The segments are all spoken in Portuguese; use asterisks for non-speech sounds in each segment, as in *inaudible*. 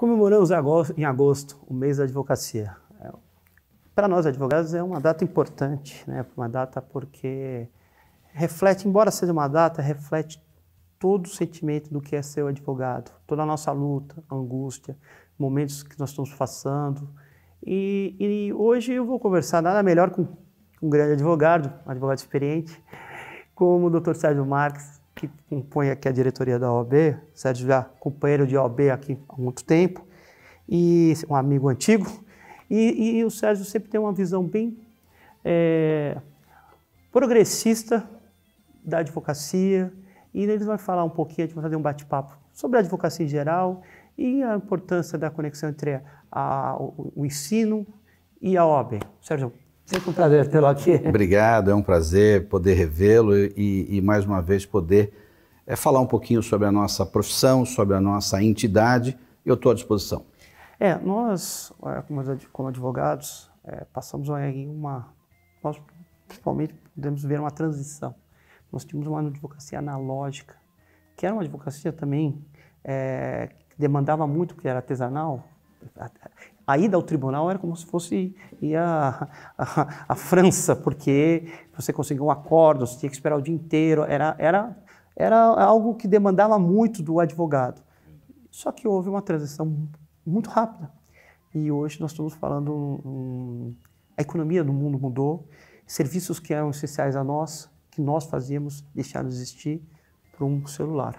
Comemoramos em agosto o mês da advocacia. É, para nós, advogados, é uma data importante, né? uma data porque reflete, embora seja uma data, reflete todo o sentimento do que é ser o advogado, toda a nossa luta, angústia, momentos que nós estamos passando. E, e hoje eu vou conversar nada melhor com um grande advogado, um advogado experiente, como o Dr. Sérgio Marques, que compõe aqui a diretoria da OAB, Sérgio já companheiro de OAB aqui há muito tempo, e um amigo antigo, e, e o Sérgio sempre tem uma visão bem é, progressista da advocacia, e ele vai falar um pouquinho, a gente vai fazer um bate-papo sobre a advocacia em geral e a importância da conexão entre a, o, o ensino e a OAB. Sérgio, Sempre um prazer tê-lo aqui. Obrigado, é um prazer poder revê-lo e, e, mais uma vez poder é, falar um pouquinho sobre a nossa profissão, sobre a nossa entidade. Eu estou à disposição. É, nós, eh, como advogados, é, passamos aí uma. Nós, principalmente, podemos ver uma transição. Nós tínhamos uma advocacia analógica, que era uma advocacia também é, que demandava muito, porque era artesanal, a ida ao tribunal era como se fosse ir à, à, França, porque você conseguiu um acordo, você tinha que esperar o dia inteiro, era, era, era algo que demandava muito do advogado. Só que houve uma transição muito rápida. E hoje nós estamos falando, a economia do mundo mudou, serviços que eram essenciais a nós, que nós fazíamos, deixaram de existir por um celular.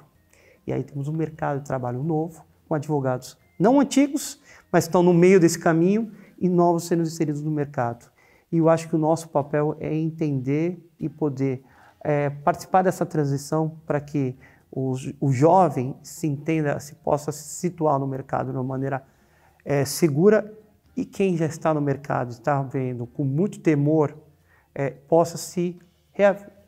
E aí temos um mercado de trabalho novo, com advogados não antigos, mas estão no meio desse caminho e novos sendo inseridos no mercado. E eu acho que o nosso papel é entender e poder é, participar dessa transição para que o jovem se entenda, se possa se situar no mercado de uma maneira é, segura e quem já está no mercado, está vendo com muito temor, é, possa se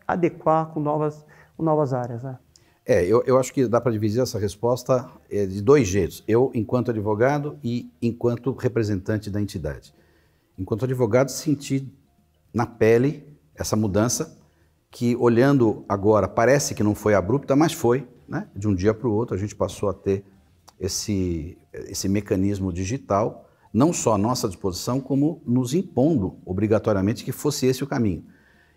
adequar com novas, com novas áreas. Né? É, eu, eu acho que dá para dividir essa resposta é, de dois jeitos. Eu, enquanto advogado e enquanto representante da entidade. Enquanto advogado, senti na pele essa mudança, que olhando agora parece que não foi abrupta, mas foi. Né? De um dia para o outro, a gente passou a ter esse, esse mecanismo digital, não só à nossa disposição, como nos impondo obrigatoriamente que fosse esse o caminho.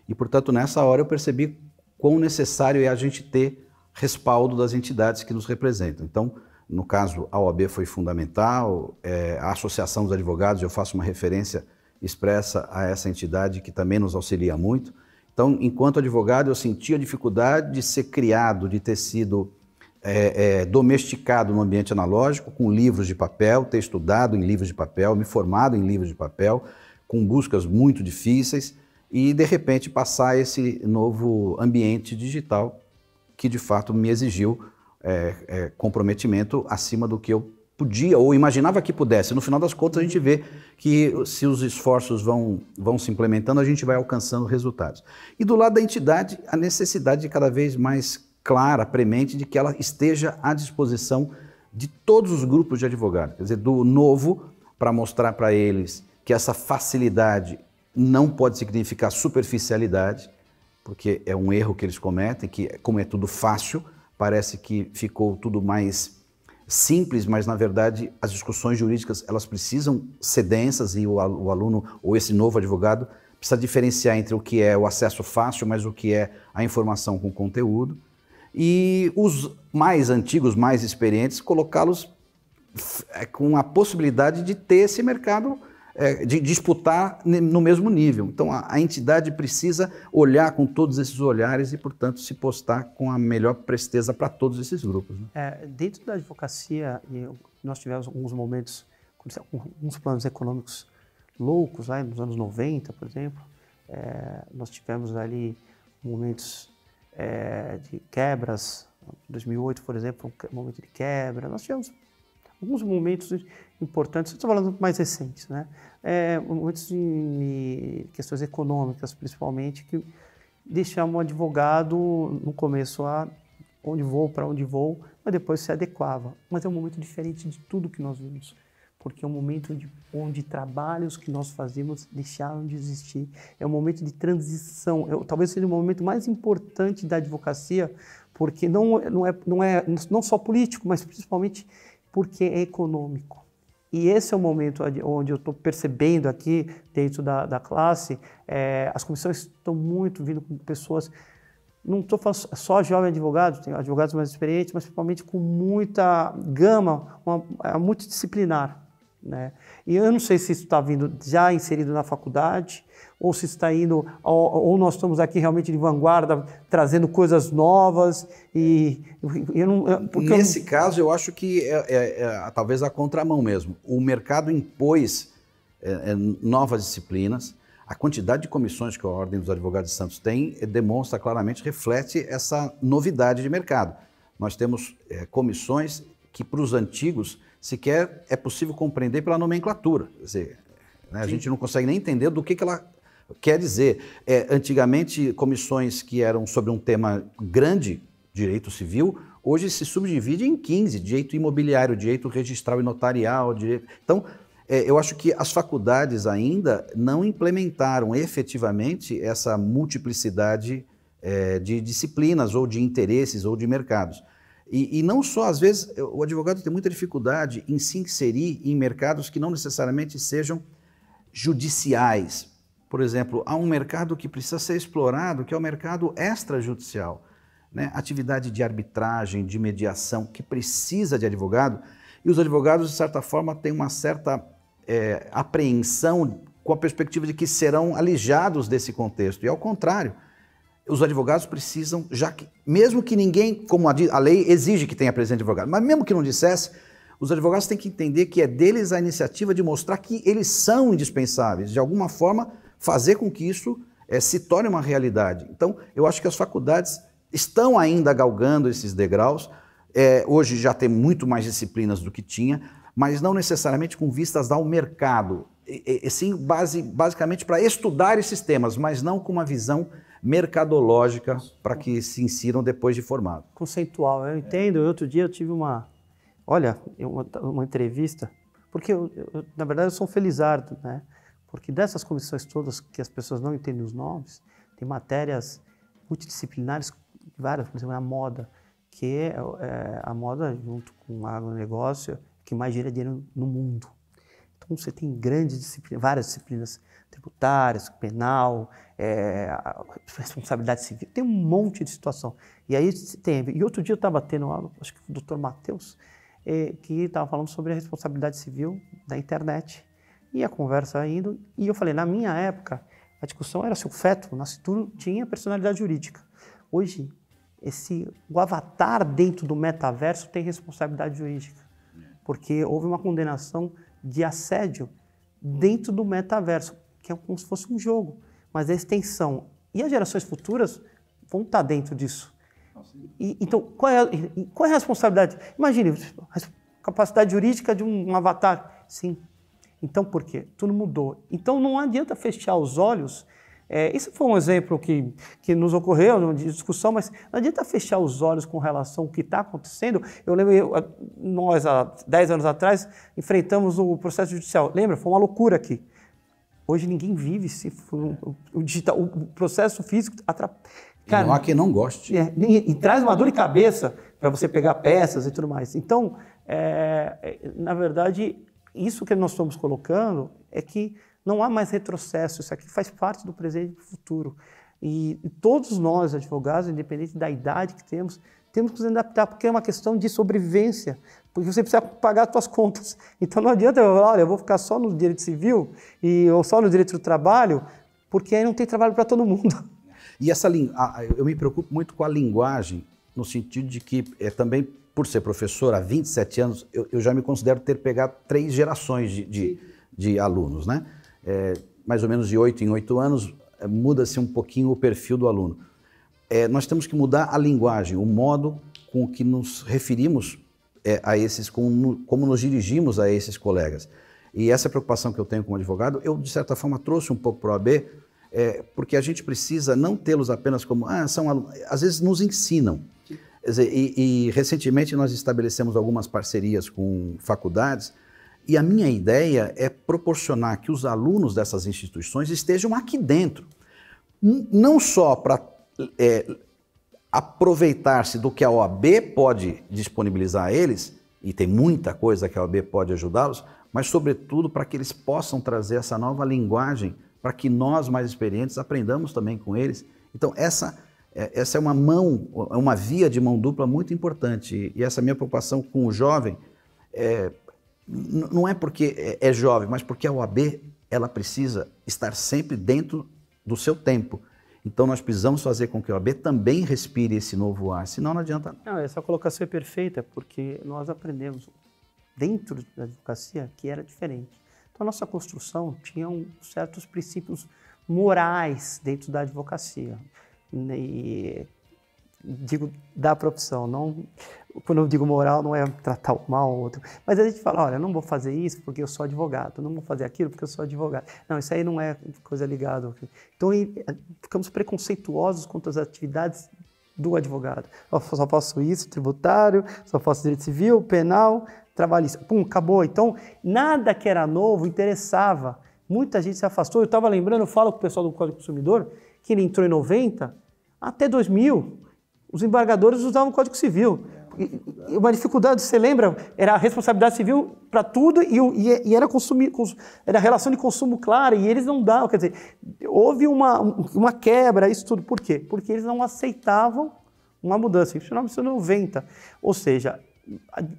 E, portanto, nessa hora eu percebi quão necessário é a gente ter respaldo das entidades que nos representam. Então, no caso, a OAB foi fundamental, é, a Associação dos Advogados, eu faço uma referência expressa a essa entidade que também nos auxilia muito. Então, enquanto advogado, eu senti a dificuldade de ser criado, de ter sido é, é, domesticado no ambiente analógico, com livros de papel, ter estudado em livros de papel, me formado em livros de papel, com buscas muito difíceis, e de repente passar esse novo ambiente digital que de fato me exigiu é, é, comprometimento acima do que eu podia ou imaginava que pudesse. No final das contas, a gente vê que se os esforços vão, vão se implementando, a gente vai alcançando resultados. E do lado da entidade, a necessidade de cada vez mais clara, premente, de que ela esteja à disposição de todos os grupos de advogados, quer dizer, do novo para mostrar para eles que essa facilidade não pode significar superficialidade, porque é um erro que eles cometem, que como é tudo fácil, parece que ficou tudo mais simples, mas na verdade as discussões jurídicas elas precisam ser densas e o aluno ou esse novo advogado precisa diferenciar entre o que é o acesso fácil, mas o que é a informação com conteúdo. E os mais antigos, mais experientes, colocá-los é, com a possibilidade de ter esse mercado é, de disputar no mesmo nível. Então, a, a, entidade precisa olhar com todos esses olhares e, portanto, se postar com a melhor presteza para todos esses grupos. Né? É, dentro da advocacia, nós tivemos alguns momentos, alguns planos econômicos loucos, lá nos anos 90, por exemplo, é, nós tivemos ali momentos é, de quebras, 2008, por exemplo, um momento de quebra, nós tivemos alguns momentos importantes, estou falando mais recentes, né? É, momentos de questões econômicas, principalmente, que deixaram um advogado no começo a onde vou, para onde vou, mas depois se adequava. Mas é um momento diferente de tudo que nós vimos, porque é um momento de, onde trabalhos que nós fazíamos deixaram de existir. É um momento de transição, é, talvez seja o momento mais importante da advocacia, porque não, não, é, não, é, não só político, mas principalmente porque é econômico. E esse é o momento onde eu estou percebendo aqui, dentro da, da classe, é, as comissões estão muito vindo com pessoas. Não estou falando só jovem advogado, tem advogados mais experientes, mas principalmente com muita gama, uma, é multidisciplinar. Né? E eu não sei se isso está vindo já inserido na faculdade, ou se está indo, ou, ou nós estamos aqui realmente de vanguarda, trazendo coisas novas. E eu não, Nesse eu... caso, eu acho que é, é, é, talvez a contramão mesmo. O mercado impôs é, é novas disciplinas. A quantidade de comissões que a Ordem dos Advogados de Santos tem é, demonstra claramente, reflete essa novidade de mercado. Nós temos é, comissões que, para os antigos, sequer é possível compreender pela nomenclatura. Quer dizer, né, a gente não consegue nem entender do que, que ela quer dizer. É, antigamente, comissões que eram sobre um tema grande, direito civil, hoje se subdivide em 15, direito imobiliário, direito registral e notarial. Direito... Então, é, eu acho que as faculdades ainda não implementaram efetivamente essa multiplicidade é, de disciplinas ou de interesses ou de mercados. E, e, não só, às vezes, o advogado tem muita dificuldade em se inserir em mercados que não necessariamente sejam judiciais. Por exemplo, há um mercado que precisa ser explorado, que é o mercado extrajudicial. Né? Atividade de arbitragem, de mediação, que precisa de advogado. E os advogados, de certa forma, têm uma certa é, apreensão com a perspectiva de que serão alijados desse contexto. E ao contrário, os advogados precisam, já que, mesmo que ninguém, como a, a lei exige que tenha presente advogado, mas mesmo que não dissesse, os advogados têm que entender que é deles a iniciativa de mostrar que eles são indispensáveis, de alguma forma fazer com que isso é, se torne uma realidade. Então, eu acho que as faculdades estão ainda galgando esses degraus. É, hoje já tem muito mais disciplinas do que tinha, mas não necessariamente com vistas ao mercado. E, e sim, base, basicamente para estudar esses temas, mas não com uma visão mercadológica para que se insiram depois de formado. Conceitual, eu entendo. É. Outro dia eu tive uma, olha, uma, uma entrevista, porque eu, eu, na verdade eu sou um felizardo, né? Porque dessas comissões todas que as pessoas não entendem os nomes, tem matérias multidisciplinares várias, por exemplo, a moda, que é, é a moda junto com o agronegócio que mais gera dinheiro no mundo. Então você tem grandes disciplinas, várias disciplinas tributárias, penal, é, responsabilidade civil, tem um monte de situação. E aí tem. E outro dia eu estava tendo aula, acho que o doutor Matheus, é, que estava falando sobre a responsabilidade civil da internet. E a conversa indo, e eu falei, na minha época, a discussão era se o feto, o nascituro, tinha personalidade jurídica. Hoje, esse, o avatar dentro do metaverso tem responsabilidade jurídica, porque houve uma condenação de assédio uhum. dentro do metaverso, que é como se fosse um jogo. Mas a extensão e as gerações futuras vão estar tá dentro disso. E, então, qual é, a, qual é a responsabilidade? Imagine, a capacidade jurídica de um, um avatar. Sim. Então, por quê? Tudo mudou. Então, não adianta fechar os olhos é, isso foi um exemplo que, que nos ocorreu numa discussão, mas não adianta fechar os olhos com relação ao que está acontecendo. Eu lembro, nós, há 10 anos atrás, enfrentamos o processo judicial. Lembra? Foi uma loucura aqui. Hoje ninguém vive se o, o digital, o processo físico atrapalha. Cara, não há quem não goste. É, e, e, traz uma dor de cabeça para você pegar peças e tudo mais. Então, é, é, na verdade, isso que nós estamos colocando é que não há mais retrocesso, isso aqui faz parte do presente e do futuro. E, e todos nós, advogados, independente da idade que temos, temos que nos adaptar, porque é uma questão de sobrevivência, porque você precisa pagar suas contas. *laughs* Então não adianta eu falar, olha, eu vou ficar só no direito civil e, ou só no direito do trabalho, porque aí não tem trabalho para todo mundo. *laughs* E essa eu me preocupo muito com a linguagem, no sentido de que é também por ser professor há 27 anos, eu, eu já me considero ter pegado três gerações de, de, de alunos, né? é, mais ou menos de oito em oito anos, é, muda-se um pouquinho o perfil do aluno. É, nós temos que mudar a linguagem, o modo com que nos referimos é, a esses, como, como nos dirigimos a esses colegas. E essa preocupação que eu tenho como advogado, eu de certa forma trouxe um pouco para o AB, é, porque a gente precisa não tê-los apenas como, ah, são alunos, às vezes nos ensinam. Dizer, e, e recentemente nós estabelecemos algumas parcerias com faculdades, e a minha ideia é proporcionar que os alunos dessas instituições estejam aqui dentro, não só para é, aproveitar-se do que a OAB pode disponibilizar a eles, e tem muita coisa que a OAB pode ajudá-los, mas, sobretudo, para que eles possam trazer essa nova linguagem para que nós, mais experientes, aprendamos também com eles. Então, essa, é, essa é uma mão, uma via de mão dupla muito importante. E essa minha preocupação com o jovem é não é porque é, é jovem, mas porque a OAB ela precisa estar sempre dentro do seu tempo. Então nós precisamos fazer com que a OAB também respire esse novo ar, senão não adianta. Não, essa colocação é perfeita porque nós aprendemos dentro da advocacia que era diferente. Então a nossa construção tinha um, certos princípios morais dentro da advocacia. E digo da profissão, não quando eu digo moral não é tratar o mal ou outro, mas a gente fala, olha, não vou fazer isso porque eu sou advogado, não vou fazer aquilo porque eu sou advogado. Não, isso aí não é coisa ligada. Então eh, ficamos preconceituosos contra as atividades do advogado. Eu só faço isso, tributário, só faço direito civil, penal, trabalhista. Pum, acabou. Então nada que era novo interessava. Muita gente se afastou. Eu estava lembrando, eu falo com o pessoal do Código do Consumidor que ele entrou em 90 até 2000 os embargadores usavam o Código Civil. E, uma dificuldade, você lembra? Era a responsabilidade civil para tudo e, e, era, consumir, cons, era a relação de consumo clara e eles não davam. Quer dizer, houve uma, uma quebra, isso tudo. Por quê? Porque eles não aceitavam uma mudança. Isso é 1990. Ou seja,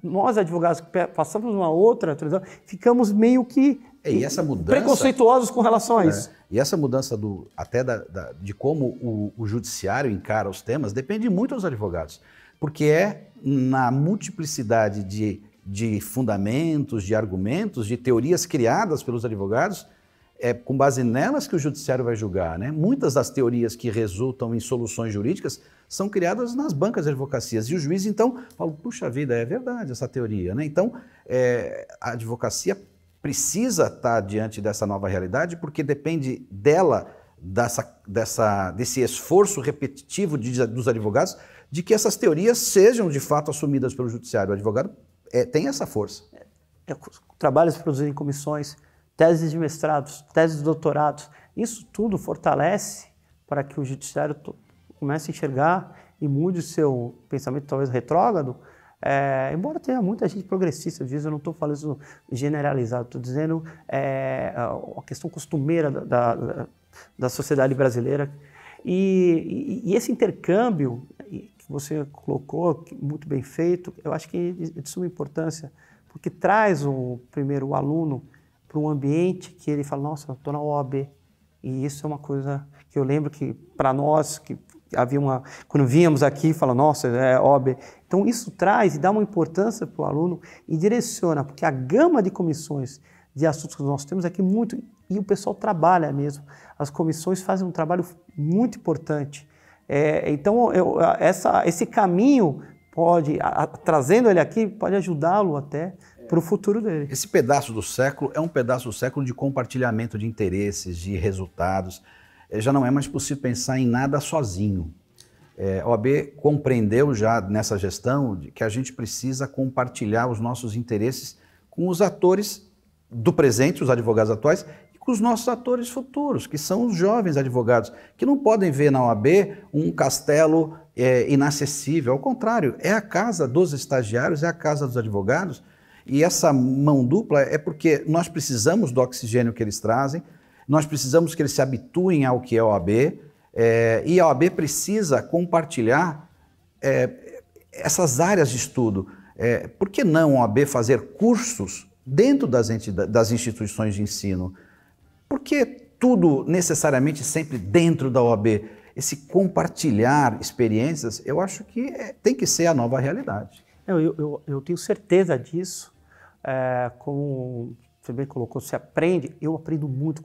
nós advogados que passamos uma outra transição, ficamos meio que é, e essa mudança. Preconceituosos com relação a é. isso. E essa mudança do, até da, da, de como o, o judiciário encara os temas depende muito dos advogados. Porque é na multiplicidade de, de fundamentos, de argumentos, de teorias criadas pelos advogados, é com base nelas que o judiciário vai julgar. Né? Muitas das teorias que resultam em soluções jurídicas são criadas nas bancas de advocacias. E o juiz, então, fala, puxa vida, é verdade essa teoria. Né? Então, é, a advocacia precisa estar tá diante dessa nova realidade, porque depende dela, dessa, dessa, desse esforço repetitivo de, dos advogados, de que essas teorias sejam de fato assumidas pelo judiciário. O advogado é, tem essa força. É, é trabalhos produzidos em comissões, teses de mestrados, teses de doutorados, isso tudo fortalece para que o judiciário comece a enxergar e mude o seu pensamento, talvez retrógrado, é, embora tenha muita gente progressista vezes eu não estou falando isso generalizado, estou dizendo é, a questão costumeira da, da, da sociedade brasileira. E, e, e, esse intercâmbio que você colocou, muito bem feito, eu acho que é de é suma importância, porque traz o primeiro o aluno para um ambiente que ele fala, nossa, estou na OAB. E isso é uma coisa que eu lembro que para nós, que havia uma, quando víamos aqui, fala, nossa, é, é óbvio. Então isso traz e dá uma importância para o aluno e direciona, porque a gama de comissões de assuntos que nós temos aqui é muito e o pessoal trabalha mesmo. As comissões fazem um trabalho muito importante. É, então eu, essa, esse caminho pode, a, a, trazendo ele aqui, pode ajudá-lo até para o futuro dele. Esse pedaço do século é um pedaço do século de compartilhamento de interesses, de resultados. É, já não é mais possível pensar em nada sozinho. É, a OAB compreendeu já nessa gestão que a gente precisa compartilhar os nossos interesses com os atores do presente, os advogados atuais, e com os nossos atores futuros, que são os jovens advogados, que não podem ver na OAB um castelo é, inacessível. Ao contrário, é a casa dos estagiários, é a casa dos advogados. E essa mão dupla é porque nós precisamos do oxigênio que eles trazem, nós precisamos que eles se habituem ao que é OAB é, e a OAB precisa compartilhar é, essas áreas de estudo. É, por que não a OAB fazer cursos dentro das, das instituições de ensino? Por que tudo necessariamente sempre dentro da OAB? Esse compartilhar experiências, eu acho que é, tem que ser a nova realidade. Eu, eu, eu, tenho certeza disso. É, como você bem colocou, você aprende. Eu aprendo muito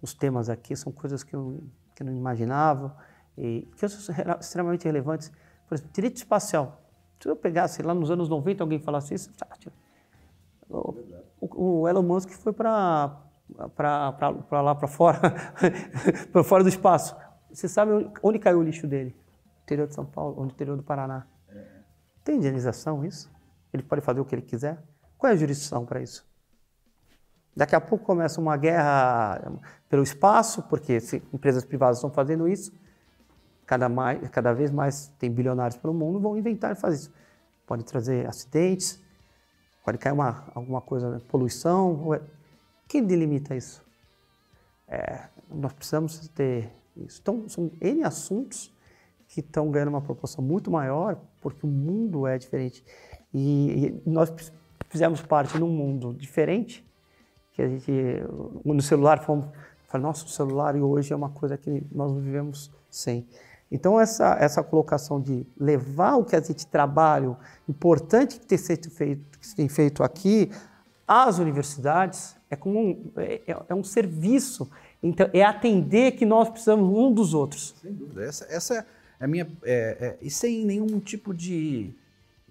os temas aqui são coisas que eu, que eu não imaginava e que são extremamente relevantes. Por exemplo, direito espacial. Se eu pegasse lá nos anos 90 alguém falasse isso, o, o, o Elon Musk foi para para lá para fora, *laughs* para fora do espaço. Você sabe onde, caiu o lixo dele? No interior de São Paulo, no interior do Paraná. É. Tem indenização isso? Ele pode fazer o que ele quiser? Qual é a jurisdição para isso? Daqui a pouco começa uma guerra pelo espaço, porque empresas privadas estão fazendo isso. Cada, mais, cada vez mais tem bilionários pelo mundo, vão inventar e fazer isso. Pode trazer acidentes, pode cair uma, alguma coisa, né, poluição. É, Quem delimita isso? É, nós precisamos ter isso. Então, são N assuntos que estão ganhando uma proporção muito maior, porque o mundo é diferente. E, e nós fizemos parte num mundo diferente, que a gente no celular fomos fala nossa o celular e hoje é uma coisa que nós vivemos sem então essa essa colocação de levar o que a gente trabalha importante que tem sido feito que tem feito aqui às universidades é como um, é, é, é um serviço então é atender que nós precisamos um dos outros sem dúvida essa essa é a minha é, é, e sem nenhum tipo de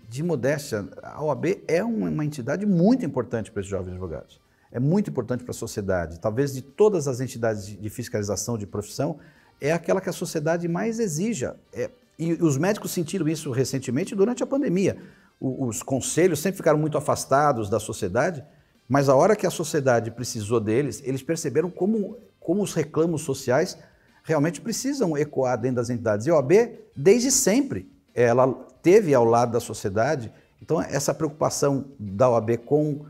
de modéstia, a OAB é uma, uma entidade muito importante para esses jovens advogados é muito importante para a sociedade. Talvez de todas as entidades de fiscalização de profissão, é aquela que a sociedade mais exija. É, e os médicos sentiram isso recentemente durante a pandemia. O, os conselhos sempre ficaram muito afastados da sociedade, mas a hora que a sociedade precisou deles, eles perceberam como, como os reclamos sociais realmente precisam ecoar dentro das entidades. E a OAB, desde sempre, ela teve ao lado da sociedade. Então, essa preocupação da OAB com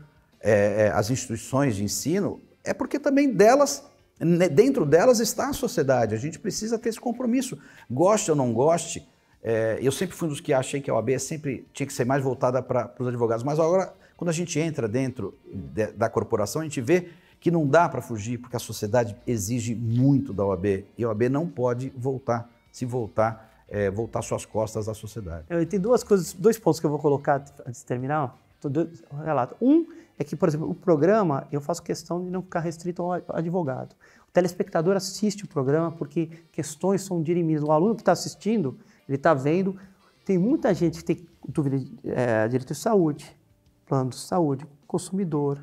é, é, as instituições de ensino, é porque também delas, né, dentro delas está a sociedade. A gente precisa ter esse compromisso. Goste ou não goste, é, eu sempre fui um dos que achei que a OAB é sempre tinha que ser mais voltada para os advogados, mas agora, quando a gente entra dentro de, da corporação, a gente vê que não dá para fugir, porque a sociedade exige muito da OAB e a OAB não pode voltar, se voltar, é, voltar suas costas à sociedade. Eu, tem duas coisas, dois pontos que eu vou colocar antes de terminar relato Um é que, por exemplo, o programa, eu faço questão de não ficar restrito ao advogado. O telespectador assiste o programa porque questões são dirimidas. O aluno que está assistindo, ele está vendo. Tem muita gente que tem dúvida de é, direito de saúde, plano de saúde, consumidor.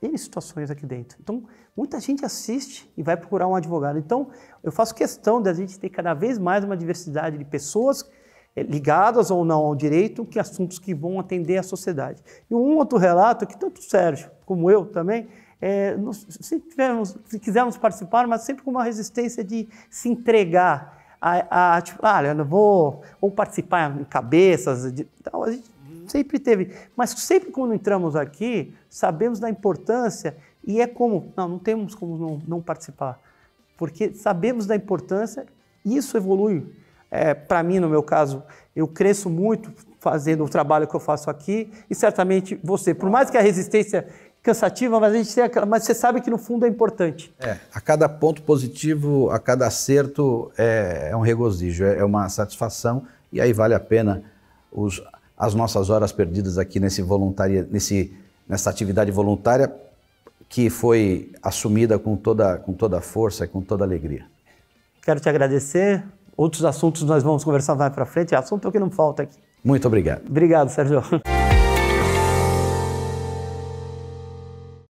Tem situações aqui dentro. Então, muita gente assiste e vai procurar um advogado. Então, eu faço questão da gente ter cada vez mais uma diversidade de pessoas é, ligadas ou não ao direito, que assuntos que vão atender a sociedade. E um outro relato que tanto o Sérgio como eu também é, nós, se, tivermos, se quisermos participar, mas sempre com uma resistência de se entregar a, a tipo, ah, eu não vou, vou participar em cabeças, de, tal. a gente sempre teve, mas sempre quando entramos aqui, sabemos da importância e é como, não, não temos como não, não participar, porque sabemos da importância, isso evolui, é, Para mim, no meu caso, eu cresço muito fazendo o trabalho que eu faço aqui e certamente você, por mais que a resistência cansativa, mas a gente tem aquela, mas você sabe que no fundo é importante. É, a cada ponto positivo, a cada acerto é, é um regozijo, é, é, uma satisfação e aí vale a pena os, as nossas horas perdidas aqui nesse voluntário, nesse nessa atividade voluntária que foi assumida com toda com toda força, com toda alegria. Quero te agradecer Outros assuntos nós vamos conversar mais para frente. Assunto é o que não falta aqui. Muito obrigado. Obrigado, Sérgio.